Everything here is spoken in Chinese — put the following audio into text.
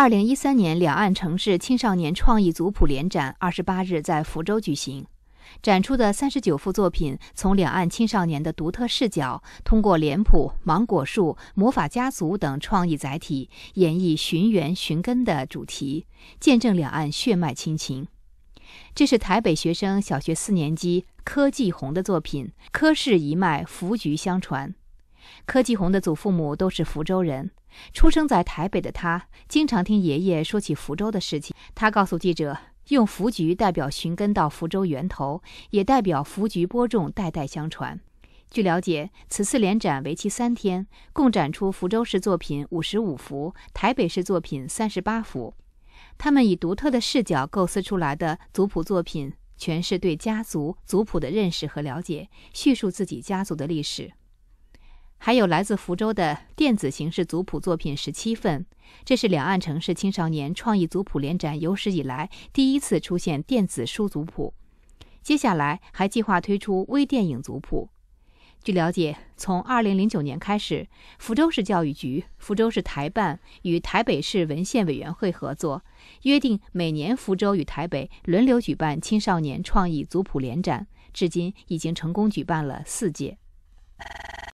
二零一三年两岸城市青少年创意族谱联展二十八日在福州举行，展出的三十九幅作品，从两岸青少年的独特视角，通过脸谱、芒果树、魔法家族等创意载体，演绎寻源寻根的主题，见证两岸血脉亲情。这是台北学生小学四年级柯季红的作品《柯氏一脉福菊相传》，柯继红的祖父母都是福州人。出生在台北的他，经常听爷爷说起福州的事情。他告诉记者：“用福菊代表寻根到福州源头，也代表福菊播种，代代相传。”据了解，此次联展为期三天，共展出福州市作品五十五幅，台北市作品三十八幅。他们以独特的视角构思出来的族谱作品，诠释对家族族谱的认识和了解，叙述自己家族的历史。还有来自福州的电子形式族谱作品十七份，这是两岸城市青少年创意族谱联展有史以来第一次出现电子书族谱。接下来还计划推出微电影族谱。据了解，从二零零九年开始，福州市教育局、福州市台办与台北市文献委员会合作，约定每年福州与台北轮流举办青少年创意族谱联展，至今已经成功举办了四届。